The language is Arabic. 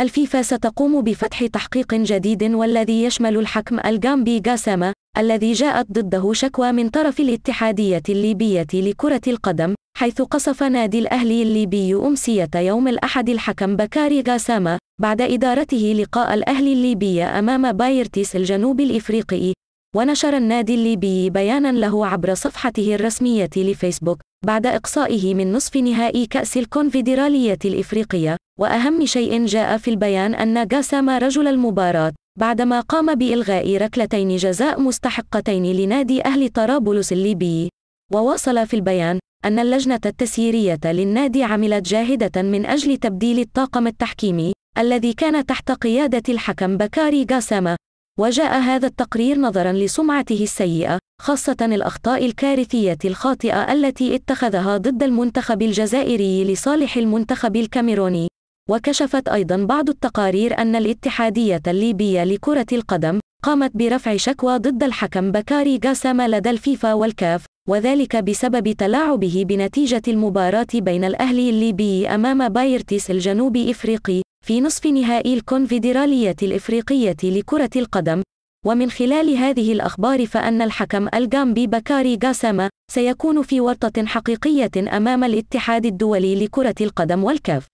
الفيفا ستقوم بفتح تحقيق جديد والذي يشمل الحكم الجامبي جاسامة الذي جاءت ضده شكوى من طرف الاتحادية الليبية لكرة القدم حيث قصف نادي الأهلي الليبي أمسية يوم الأحد الحكم بكاري غاسامة بعد إدارته لقاء الأهلي الليبي أمام بايرتيس الجنوب الإفريقي ونشر النادي الليبي بيانا له عبر صفحته الرسمية لفيسبوك بعد إقصائه من نصف نهائي كأس الكونفدرالية الإفريقية وأهم شيء جاء في البيان أن جاسم رجل المباراة بعدما قام بإلغاء ركلتين جزاء مستحقتين لنادي أهل طرابلس الليبي وواصل في البيان أن اللجنة التسييرية للنادي عملت جاهدة من أجل تبديل الطاقم التحكيمي الذي كان تحت قيادة الحكم بكاري جاسما وجاء هذا التقرير نظرا لسمعته السيئة، خاصة الأخطاء الكارثية الخاطئة التي اتخذها ضد المنتخب الجزائري لصالح المنتخب الكاميروني. وكشفت أيضا بعض التقارير أن الاتحادية الليبية لكرة القدم قامت برفع شكوى ضد الحكم بكاري جاسم لدى الفيفا والكاف وذلك بسبب تلاعبه بنتيجة المباراة بين الأهلي الليبي أمام بايرتيس الجنوب إفريقي في نصف نهائي الكونفدرالية الإفريقية لكرة القدم ومن خلال هذه الأخبار فإن الحكم الجامبي بكاري جاسما سيكون في ورطة حقيقية أمام الاتحاد الدولي لكرة القدم والكاف